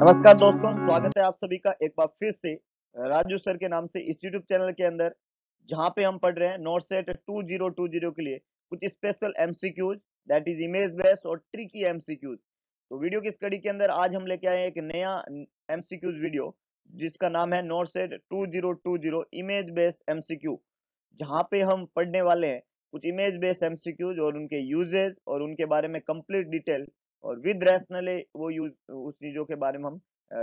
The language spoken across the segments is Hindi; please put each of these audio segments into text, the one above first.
नमस्कार दोस्तों स्वागत है आप सभी का एक बार फिर से राजू सर के नाम से इस यूट्यूब चैनल के अंदर जहां पे हम पढ़ रहे हैं नोट सेट 2020 के लिए कुछ special MCQs that is image based और ट्रिकी एमसीक्यूज तो वीडियो की स्टडी के अंदर आज हम लेके आए एक नया एमसीक्यूज वीडियो जिसका नाम है NORCET 2020 image based MCQ जहाँ पे हम पढ़ने वाले हैं कुछ इमेज बेस्ड एमसीक्यूज और उनके यूजेज और उनके बारे में कंप्लीट डिटेल और विद रैशनल वो यूज उस चीज़ों के बारे में हम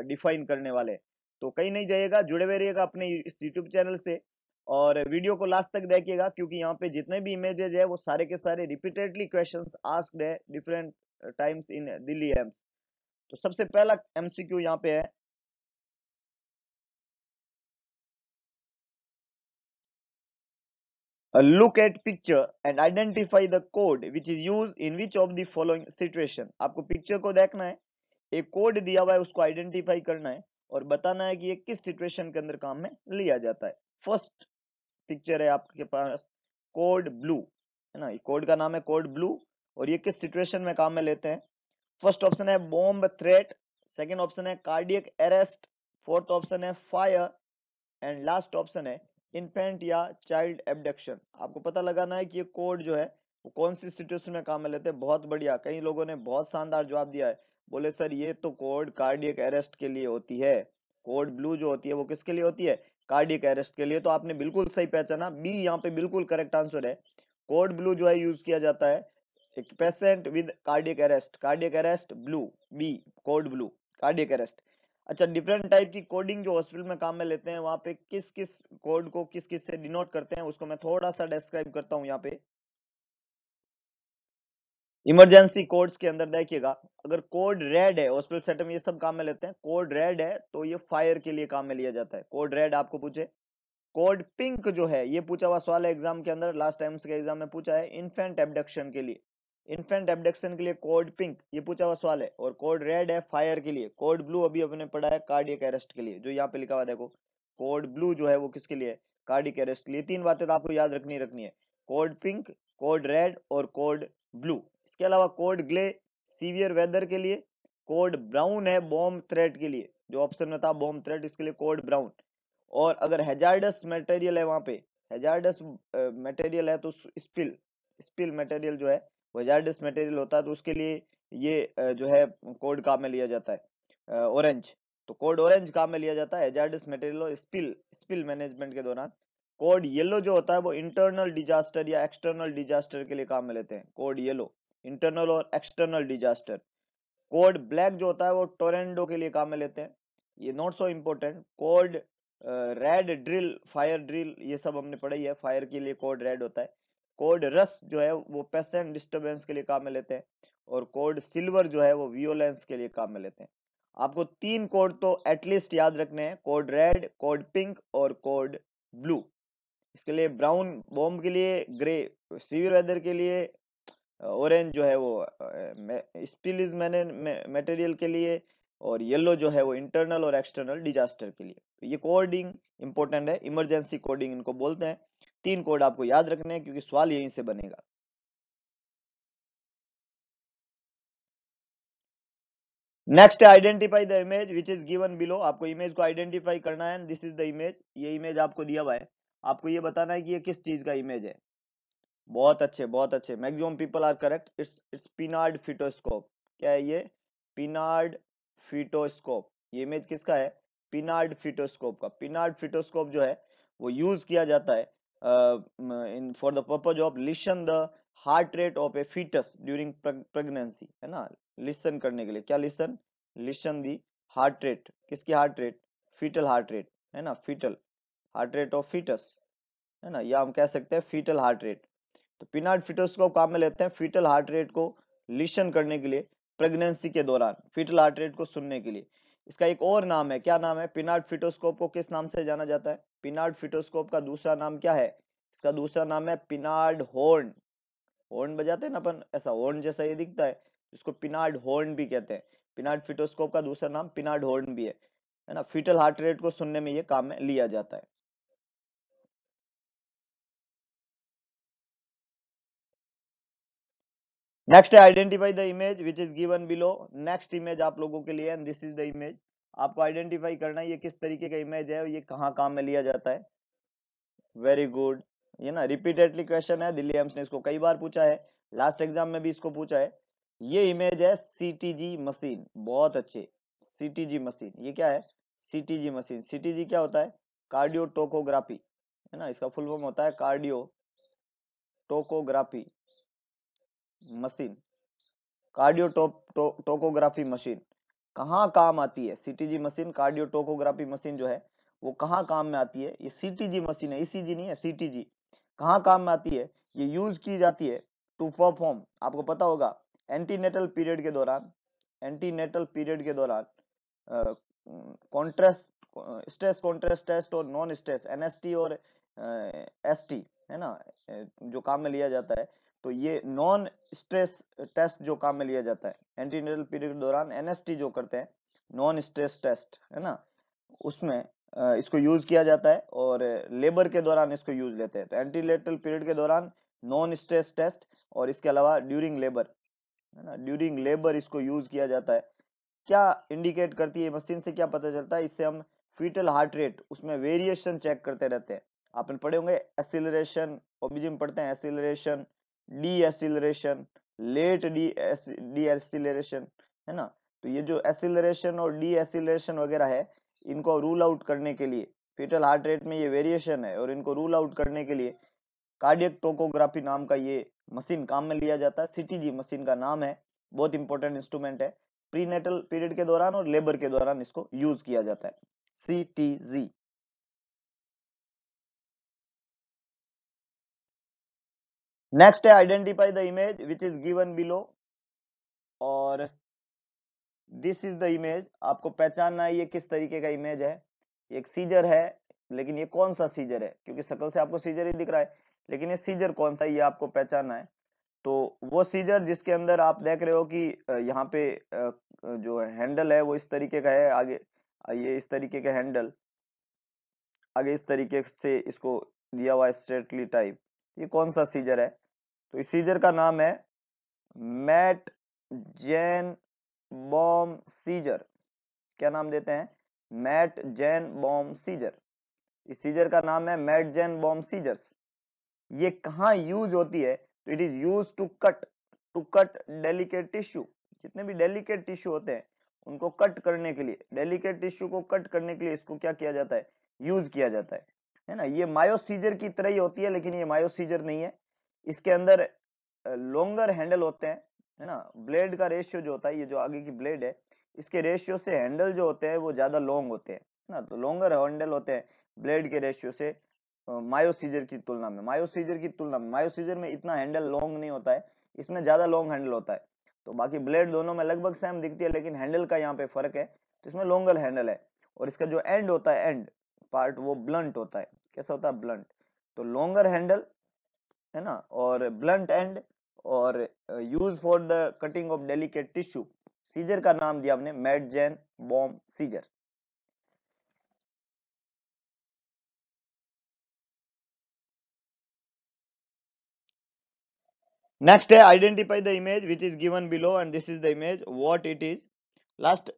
डिफाइन करने वाले तो कहीं नहीं जाइएगा जुड़े हुए रहिएगा अपने इस यूट्यूब चैनल से और वीडियो को लास्ट तक देखिएगा क्योंकि यहाँ पे जितने भी इमेजेज है वो सारे के सारे रिपीटेडली क्वेश्चन आस्ड है different times in Delhi AIIMS तो सबसे पहला एमसीक्यू यहाँ पे है look at picture and identify the code which is use in which of the following situation आपको पिक्चर को देखना है एक कोड दिया हुआ है उसको आइडेंटिफाई करना है और बताना है कि ये किस सिचुएशन के अंदर काम में लिया जाता है फर्स्ट पिक्चर है आपके पास कोड ब्लू है ना कोड का नाम है कोड ब्लू और ये किस सिचुएशन में काम में लेते हैं फर्स्ट ऑप्शन है बॉम्ब थ्रेट सेकेंड ऑप्शन है कार्डियक अरेस्ट फोर्थ ऑप्शन है फायर एंड लास्ट ऑप्शन है इन्फेंट या चाइल्ड एबडक्शन आपको पता लगाना है कि ये कोड जो है वो कौन सी सिचुएशन में काम में लेते हैं बहुत बढ़िया कई लोगों ने बहुत शानदार जवाब दिया है बोले सर ये तो कोड कार्डियक अरेस्ट के लिए होती है कोड ब्लू जो होती है वो किसके लिए होती है कार्डियक अरेस्ट के लिए तो आपने बिल्कुल सही पहचाना बी यहाँ पे बिल्कुल करेक्ट आंसर है कोड ब्लू जो है यूज किया जाता है एक patient with cardiac arrest cardiac arrest blue B code blue cardiac arrest अच्छा डिफरेंट टाइप की कोडिंग जो हॉस्पिटल में काम में लेते हैं वहां पे किस किस कोड को किस किस से डिनोट करते हैं उसको मैं थोड़ा सा डिस्क्राइब करता हूं यहाँ पे इमरजेंसी कोड्स के अंदर देखिएगा अगर कोड रेड है हॉस्पिटल सेटअप ये सब काम में लेते हैं कोड रेड है तो ये फायर के लिए काम में लिया जाता है कोड रेड आपको पूछे कोड पिंक जो है ये पूछा हुआ सवाल है एग्जाम के अंदर लास्ट टाइम्स के एग्जाम में पूछा है इन्फेंट एबडक्शन के लिए इन्फेंट एबडक्शन के लिए कोड पिंक ये पूछा हुआ सवाल है और कोड रेड है फायर के लिए कोड ब्लू अभी अपने पढ़ा है कार्डियक अरेस्ट के लिए जो यहाँ पे लिखा हुआ देखो कोड ब्लू जो है वो किसके लिए कार्डियक अरेस्ट के लिए तीन बातें तो आपको याद रखनी रखनी है कोड पिंक कोड रेड और कोड ब्लू इसके अलावा कोड ग्ले सीवियर वेदर के लिए कोड ब्राउन है बॉम्ब थ्रेड के लिए जो ऑप्शन में था बॉम्ब थ्रेट इसके लिए कोड ब्राउन और अगर हेजार्डस मटेरियल है वहां पे हेजार्डस मटेरियल है तो स्पिल स्पिल मटेरियल जो है हजारडस मटेरियल होता है तो उसके लिए ये जो है कोड काम में लिया जाता है ऑरेंज तो कोड ऑरेंज काम में लिया जाता है एजार्डिस मटेरियल और स्पिल स्पिल मैनेजमेंट के दौरान कोड येलो जो होता है वो इंटरनल डिजास्टर या एक्सटर्नल डिजास्टर के लिए काम में लेते हैं कोड येलो इंटरनल और एक्सटर्नल डिजास्टर कोड ब्लैक जो होता है वो टोरेंडो के लिए काम में लेते हैं ये not so important code red drill fire drill ये सब हमने पढ़ाई है फायर के लिए कोड रेड होता है कोड रस जो है वो पेशेंट डिस्टर्बेंस के लिए काम में लेते हैं और कोड सिल्वर जो है वो वियोलेंस के लिए काम में लेते हैं आपको तीन कोड तो एटलीस्ट याद रखने हैं कोड रेड कोड पिंक और कोड ब्लू इसके लिए ब्राउन बॉम्ब के लिए ग्रे सीवियर वेदर के लिए ऑरेंज जो है वो स्पिलिज मटेरियल के लिए और येलो जो है वो इंटरनल और एक्सटर्नल डिजास्टर के लिए ये कोडिंग इंपॉर्टेंट है इमरजेंसी कोडिंग इनको बोलते हैं तीन कोड आपको याद रखने हैं क्योंकि सवाल यहीं से बनेगा next identify the image which is given below आपको इमेज को आइडेंटिफाई करना है दिस इज द इमेज ये इमेज आपको दिया हुआ है आपको ये बताना है कि ये किस चीज का इमेज है बहुत अच्छे बहुत अच्छे maximum people are correct it's it's Pinard fetoscope क्या है ये पिनार्ड फिटोस्कोप ये इमेज किसका है पिनार्ड फिटोस्कोप का पिनार्ड फिटोस्कोप जो है वो यूज किया जाता है in for the purpose of listen the heart rate of a fetus during pregnancy है ना लिसन करने के लिए क्या listen listen the heart rate किसकी heart rate fetal heart rate है ना fetal heart rate of fetus है ना या हम कह सकते हैं फीटल हार्ट रेट तो पिनाड फीटस को काम में लेते हैं फीटल हार्ट रेट को लिशन करने के लिए प्रेगनेंसी के दौरान फीटल हार्ट रेट को सुनने के लिए इसका एक और नाम है क्या नाम है पिनार्ड फिटोस्कोप को किस नाम से जाना जाता है पिनार्ड फिटोस्कोप का दूसरा नाम क्या है इसका दूसरा नाम है पिनार्ड हॉर्न हॉर्न बजाते हैं ना अपन ऐसा हॉर्न जैसा ये दिखता है इसको पिनार्ड हॉर्न भी कहते हैं पिनार्ड फिटोस्कोप का दूसरा नाम पिनार्ड हॉर्न भी है है ना फिटल हार्ट रेट को सुनने में ये काम में लिया जाता है नेक्स्ट है identify the image which is given below next image आप लोगों के लिए and this is the image आपको आइडेंटिफाई करना है ये किस तरीके का इमेज है ये कहाँ काम में लिया जाता है वेरी गुड ये ना रिपीटेडली क्वेश्चन है दिल्ली एम्स ने इसको कई बार पूछा है लास्ट एग्जाम में भी इसको पूछा है ये इमेज है सी मशीन बहुत अच्छे सी मशीन ये क्या है सी मशीन सी क्या होता है कार्डियो टोकोग्राफी है ना इसका फुल फॉर्म होता है cardiotocography machine cardiotocography machine कहाँ काम आती है CTG machine cardiotocography machine जो है वो कहाँ काम में आती है ये सीटीजी मशीन है ईसीजी नहीं है सीटीजी कहाँ काम में आती है ये यूज की जाती है टू परफॉर्म आपको पता होगा एंटीनेटल पीरियड के दौरान एंटीनेटल पीरियड के दौरान कॉन्ट्रेस्ट स्ट्रेस कॉन्ट्रेस्ट टेस्ट और नॉन स्ट्रेस एनएसटी और एसटी है ना जो काम में लिया जाता है तो ये नॉन स्ट्रेस टेस्ट जो काम में लिया जाता है एंटीनेटल पीरियड के दौरान एनएसटी जो करते हैं नॉन स्ट्रेस टेस्ट है ना उसमें इसको यूज किया जाता है और लेबर के दौरान इसको यूज लेते हैं तो एंटीनेटल पीरियड के दौरान नॉन स्ट्रेस टेस्ट और इसके अलावा ड्यूरिंग लेबर है ना ड्यूरिंग लेबर इसको यूज किया जाता है क्या इंडिकेट करती है मशीन से क्या पता चलता है इससे हम फीटल हार्ट रेट उसमें वेरिएशन चेक करते रहते हैं आपने पढ़े होंगे एसिलरेशन ओबिजिम पढ़ते हैं acceleration deceleration late D deceleration है ना तो ये जो एसिलेशन और एसिलेशन वगैरह है इनको रूल आउट करने के लिए फिटल हार्ट रेट में ये वेरिएशन है और इनको रूल आउट करने के लिए कार्डियक टोकोग्राफी नाम का ये मशीन काम में लिया जाता है जी मशीन का नाम है बहुत इंपॉर्टेंट इंस्ट्रूमेंट है प्रीनेटल पीरियड के दौरान और लेबर के दौरान इसको यूज किया जाता है सी टी जी नेक्स्ट है identify the image which is given below और दिस इज द इमेज आपको पहचानना है ये किस तरीके का इमेज है एक सीजर है लेकिन ये कौन सा सीजर है क्योंकि सकल से आपको सीजर ही दिख रहा है लेकिन ये सीजर कौन सा ये आपको पहचानना है तो वो सीजर जिसके अंदर आप देख रहे हो कि यहाँ पे जो हैंडल है वो इस तरीके का है आगे ये इस तरीके का हैंडल आगे इस तरीके से इसको दिया हुआ स्ट्रेटली टाइप ये कौन सा सीजर है तो इस सीजर का नाम है मैट जैन बॉम सीजर क्या नाम देते हैं मैट जैन बॉम सीजर इस सीजर का नाम है मैट जैन बॉम सीजर्स ये कहा यूज होती है तो it is use to cut to cut delicate tissue जितने भी डेलिकेट टिश्यू होते हैं उनको कट करने के लिए डेलिकेट टिश्यू को कट करने के लिए इसको क्या किया जाता है यूज किया जाता है है ना ये मायोसीजर की तरह ही होती है लेकिन ये मायोसीजर नहीं है इसके अंदर लॉन्गर हैंडल होते हैं है ना ब्लेड का रेशियो जो होता है ये जो आगे की ब्लेड है इसके रेशियो से हैंडल जो होते हैं वो ज्यादा लॉन्ग होते हैं ना तो लॉन्गर हैंडल होते हैं ब्लेड के रेशियो से मायोसीजर की तुलना में मायोसीजर की तुलना में मायोसीजर में इतना हैंडल लॉन्ग नहीं होता है इसमें ज्यादा लॉन्ग हैंडल होता है तो बाकी ब्लेड दोनों में लगभग सेम दिखती है लेकिन हैंडल का यहाँ पे फर्क है तो इसमें लॉन्गर हैंडल है और इसका जो एंड होता है एंड पार्ट वो ब्लंट होता है कैसा होता है ब्लंट तो लॉन्गर हैंडल है ना और ब्लंट एंड और use for the cutting of delicate tissue scissor का नाम दिया med Metzenbaum scissor next है identify the image which is given below and this is the image what it is last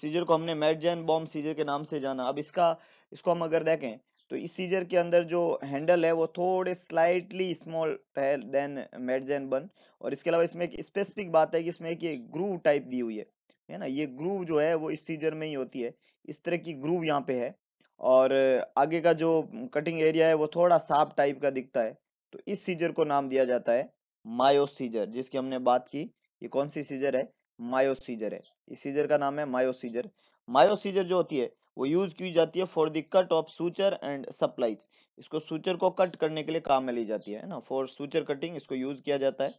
scissor को हमने जैन बॉम सीजर के नाम से जाना अब इसका इसको हम अगर देखें तो इस सीजर के अंदर जो हैंडल है वो थोड़े स्लाइटली स्मॉल है देन मेडजेन बन और इसके अलावा इसमें एक स्पेसिफिक बात है कि इसमें एक ग्रूव टाइप दी हुई है है ना ये ग्रूव जो है वो इस सीजर में ही होती है इस तरह की ग्रूव यहाँ पे है और आगे का जो कटिंग एरिया है वो थोड़ा साफ टाइप का दिखता है तो इस सीजर को नाम दिया जाता है मायो सीजर जिसकी हमने बात की ये कौन सी सीजर है मायो सीजर है इस सीजर का नाम है मायो सीजर मायो सीजर जो होती है वो यूज की जाती है for the cut of suture and supplies इसको सूचर को कट करने के लिए काम में ली जाती है ना फॉर सूचर कटिंग इसको यूज किया जाता है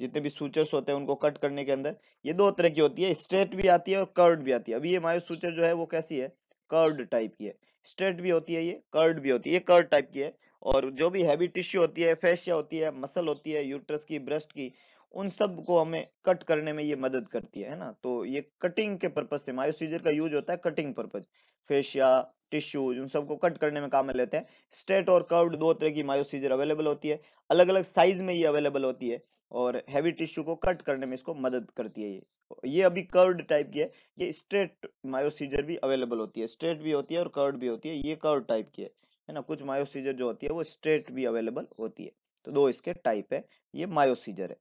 जितने भी सूचर्स होते हैं उनको कट करने के अंदर ये दो तरह की होती है स्ट्रेट भी आती है और कर्ड भी आती है अभी ये मायो सूचर जो है वो कैसी है कर्ड टाइप की है स्ट्रेट भी होती है ये कर्ड भी होती है ये कर्ड टाइप की है और जो भी हैवी टिश्यू होती है फेशिया होती है मसल होती है यूट्रस की ब्रेस्ट की उन सब को हमें कट करने में ये मदद करती है, ना तो ये कटिंग के पर्पज से मायोसीजर का यूज होता है कटिंग पर्पज फेशिया टिश्यूज उन सबको कट करने में काम में लेते हैं स्ट्रेट और कर्व्ड दो तरह की मायोसीजर अवेलेबल होती है अलग अलग साइज में ये अवेलेबल होती है और हैवी टिश्यू को कट करने में इसको मदद करती है ये ये अभी कर्व्ड टाइप की है ये स्ट्रेट मायोसीजर भी अवेलेबल होती है स्ट्रेट भी होती है और कर्व्ड भी होती है ये कर्व टाइप की है है ना कुछ मायोसीजर जो होती है वो स्ट्रेट भी अवेलेबल होती है तो दो इसके टाइप है ये मायोसीजर है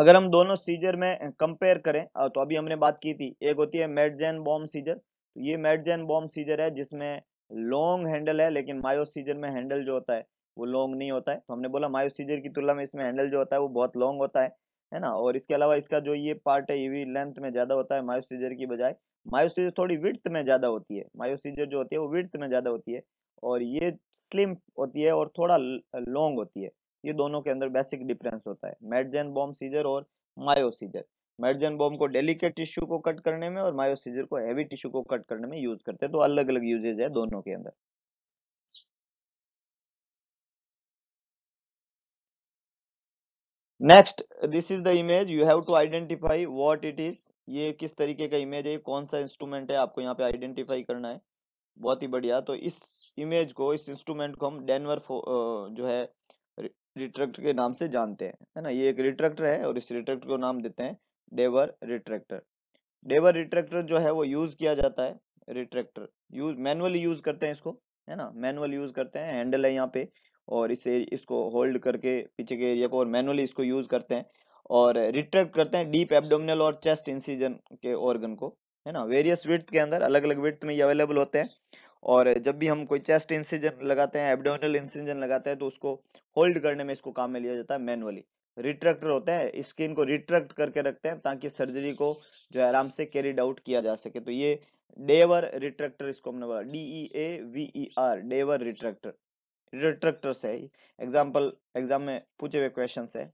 अगर हम दोनों सीजर में कंपेयर करें तो अभी हमने बात की थी एक होती है मेडजेन बॉम्ब सीजर ये मेडजेन बॉम्ब सीजर है जिसमें लॉन्ग हैंडल है लेकिन मायो सीजर में हैंडल जो होता है वो लॉन्ग नहीं होता है तो हमने बोला मायो सीजर की तुलना में इसमें हैंडल जो होता है वो बहुत लॉन्ग होता है है ना और इसके अलावा इसका जो ये पार्ट है ये भी लेंथ में ज्यादा होता है मायोसीजर की बजाय मायोसीजर थोड़ी विर्थ में ज्यादा होती है मायोसीजर जो होती है वो विड्थ में ज्यादा होती है और ये स्लिम होती है और थोड़ा लॉन्ग होती है ये दोनों के अंदर बेसिक डिफरेंस होता है मेडजेन बॉम सीजर और मायो सीजर मेडजेन बॉम को डेलिकेट टिश्यू को कट करने में और मायो सीजर को हैवी टिश्यू को कट करने में यूज करते हैं तो अलग अलग यूजेज है दोनों के अंदर next this is the image you have to identify what it is ये किस तरीके का इमेज है कौन सा इंस्ट्रूमेंट है आपको यहाँ पे आइडेंटिफाई करना है बहुत ही बढ़िया तो इस इमेज को इस इंस्ट्रूमेंट को हम डेनवर जो है रिट्रैक्टर के नाम से जानते हैं है ना ये एक रिट्रैक्टर है और इस रिट्रैक्टर को नाम देते हैं डेवर रिट्रैक्टर डेवर रिट्रैक्टर जो है वो यूज किया जाता है रिट्रैक्टर यूज मैनुअली यूज करते हैं इसको है ना मैनुअल यूज करते हैं हैंडल है यहाँ पे और इसे इसको होल्ड करके पीछे के एरिया को और मैनुअली इसको यूज करते हैं और रिट्रैक्ट करते हैं डीप एब्डोमिनल और चेस्ट इंसिजन के ऑर्गन को है ना वेरियस विथ के अंदर अलग अलग विथ में ये अवेलेबल होते हैं और जब भी हम कोई चेस्ट इंसिजन लगाते हैं एबडोमिनल इंसिजन लगाते हैं तो उसको होल्ड करने में इसको काम में लिया जाता है मैनुअली रिट्रैक्टर होता है स्किन को रिट्रैक्ट करके रखते हैं ताकि सर्जरी को जो है आराम से कैरिड आउट किया जा सके तो ये डेवर रिट्रैक्टर इसको हमने बोला D E A V E R Deaver retractor retractor से एग्जाम्पल एग्जाम में पूछे हुए क्वेश्चन है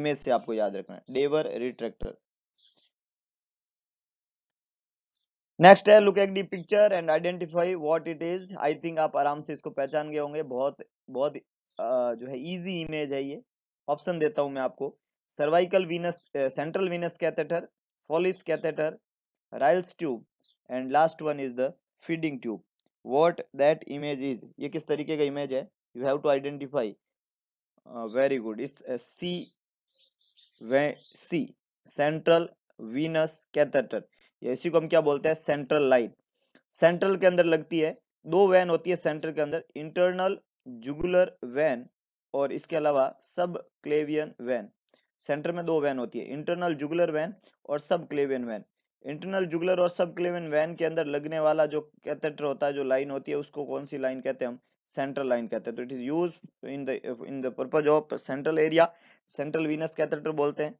इमेज से आपको याद रखना है डेवर रिट्रैक्टर नेक्स्ट है look at the picture and identify what it is I think आप आराम से इसको पहचान गए होंगे बहुत बहुत uh, जो है इजी इमेज है ये ऑप्शन देता हूं मैं आपको cervical venous central venous catheter Foley's catheter Ryle's tube and last one is the feeding tube what that image is ये किस तरीके का इमेज है you have to identify very good it's C V C central venous catheter इसी को हम क्या बोलते हैं सेंट्रल लाइन सेंट्रल के अंदर लगती है दो वैन होती है सेंट्रल के अंदर इंटरनल जुगुलर वैन और इसके अलावा सब क्लेवियन वैन सेंटर में दो वैन होती है इंटरनल जुगुलर वैन और सब क्लेवियन वैन इंटरनल जुगुलर और सब क्लेवियन वैन के अंदर लगने वाला जो कैथेटर होता है जो लाइन होती है उसको कौन सी लाइन कहते हैं हम सेंट्रल लाइन कहते हैं तो it is use in the in the purpose of central area central venous catheter बोलते हैं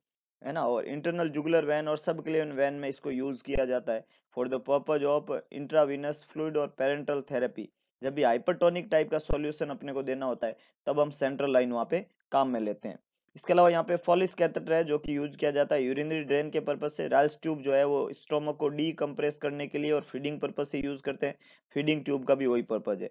है ना और इंटरनल जुगुलर वैन और सब क्लेवन वैन में इसको यूज किया जाता है for the purpose of intravenous fluid और पेरेंटल थेरेपी जब भी हाइपरटोनिक टाइप का सॉल्यूशन अपने को देना होता है तब हम सेंट्रल लाइन वहाँ पे काम में लेते हैं इसके अलावा यहाँ पे फॉलिस कैथेटर है जो कि यूज किया जाता है यूरिनरी ड्रेन के पर्पज से राइल्स ट्यूब जो है वो स्टोमक को डी कंप्रेस करने के लिए और फीडिंग पर्पज से यूज करते हैं फीडिंग ट्यूब का भी वही पर्पज है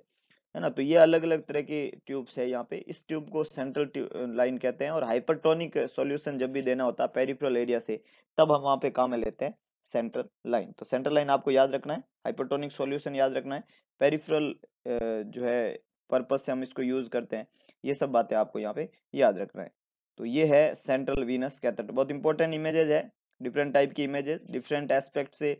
है ना तो ये अलग अलग तरह की ट्यूब्स है यहाँ पे इस ट्यूब को सेंट्रल लाइन कहते हैं और हाइपरटोनिक सॉल्यूशन जब भी देना होता है पेरिफ्रल एरिया से तब हम वहाँ पे काम में लेते हैं सेंट्रल लाइन तो सेंट्रल लाइन आपको याद रखना है हाइपरटोनिक सॉल्यूशन याद रखना है पेरिफ्रल जो है पर्पज से हम इसको यूज करते हैं ये सब बातें आपको यहाँ पे याद रखना है तो ये है सेंट्रल वीनस कैथेटर बहुत इंपॉर्टेंट इमेजेज है डिफरेंट टाइप की इमेजेस डिफरेंट एस्पेक्ट से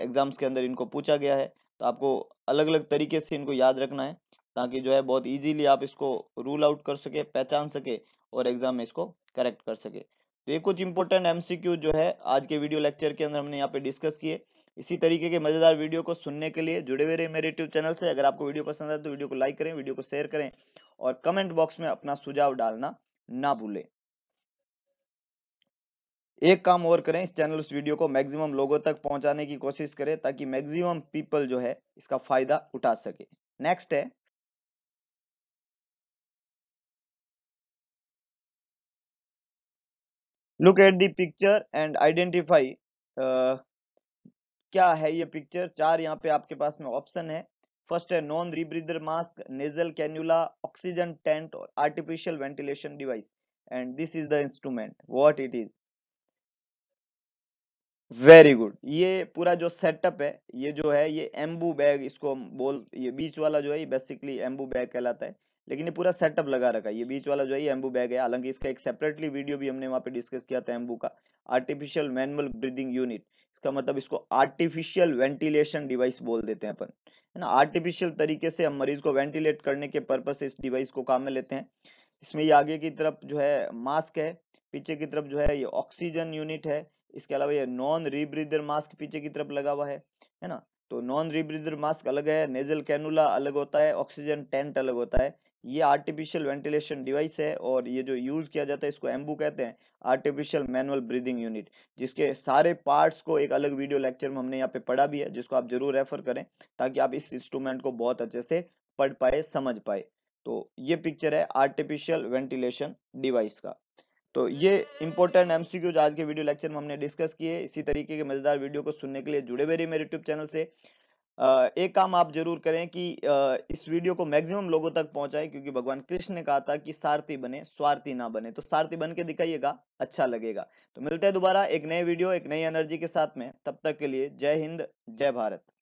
एग्जाम्स के अंदर इनको पूछा गया है तो आपको अलग अलग तरीके से इनको याद रखना है ताकि जो है बहुत इजीली आप इसको रूल आउट कर सके पहचान सके और एग्जाम में इसको करेक्ट कर सके तो ये कुछ इंपॉर्टेंट एमसीक्यू जो है आज के वीडियो लेक्चर के अंदर हमने यहाँ पे डिस्कस किए इसी तरीके के मजेदार वीडियो को सुनने के लिए जुड़े हुए रहे मेरे यूट्यूब चैनल से अगर आपको वीडियो पसंद आए तो वीडियो को लाइक करें वीडियो को शेयर करें और कमेंट बॉक्स में अपना सुझाव डालना ना भूलें एक काम और करें इस चैनल उस वीडियो को मैक्सिमम लोगों तक पहुंचाने की कोशिश करें ताकि मैक्सिमम पीपल जो है इसका फायदा उठा सके नेक्स्ट है look at the picture and identify क्या है ये पिक्चर चार यहाँ पे आपके पास में ऑप्शन है फर्स्ट है non rebreather mask nasal cannula oxygen tent और artificial ventilation device and this is the instrument what it is very good ये पूरा जो सेटअप है ये जो है ये एम्बू बैग इसको बोल ये बीच वाला जो है ये बेसिकली एम्बू बैग कहलाता है लेकिन ये पूरा सेटअप लगा रखा है ये बीच वाला जो है एम्बू बैग है हालांकि इसका एक सेपरेटली वीडियो भी हमने वहाँ पे डिस्कस किया था एम्बू का आर्टिफिशियल मैनुअल ब्रीदिंग यूनिट इसका मतलब इसको आर्टिफिशियल वेंटिलेशन डिवाइस बोल देते हैं अपन है ना आर्टिफिशियल तरीके से हम मरीज को वेंटिलेट करने के पर्पज से इस डिवाइस को काम में लेते हैं इसमें ये आगे की तरफ जो है मास्क है पीछे की तरफ जो है ये ऑक्सीजन यूनिट है इसके अलावा ये नॉन रीब्रीदर मास्क पीछे की तरफ लगा हुआ है है ना तो नॉन रीब्रीदर मास्क अलग है नेजल कैनुला अलग होता है ऑक्सीजन टेंट अलग होता है ये आर्टिफिशियल वेंटिलेशन डिवाइस है और ये जो यूज किया जाता है इसको एम्बू कहते हैं आर्टिफिशियल मैनुअल ब्रीदिंग यूनिट जिसके सारे पार्ट्स को एक अलग वीडियो लेक्चर में हमने यहाँ पे पढ़ा भी है जिसको आप जरूर रेफर करें ताकि आप इस इंस्ट्रूमेंट को बहुत अच्छे से पढ़ पाए समझ पाए तो ये पिक्चर है आर्टिफिशियल वेंटिलेशन डिवाइस का तो ये इंपॉर्टेंट एमसीक्यूज आज के वीडियो लेक्चर में हमने डिस्कस किए इसी तरीके के मजेदार वीडियो को सुनने के लिए जुड़े हुए रहिए मेरे यूट्यूब चैनल से एक काम आप जरूर करें कि इस वीडियो को मैक्सिमम लोगों तक पहुंचाएं क्योंकि भगवान कृष्ण ने कहा था कि सारथी बने स्वार्थी ना बने तो सारथी बन के दिखाइएगा अच्छा लगेगा तो मिलते हैं दोबारा एक नए वीडियो एक नई एनर्जी के साथ में तब तक के लिए जय हिंद जय भारत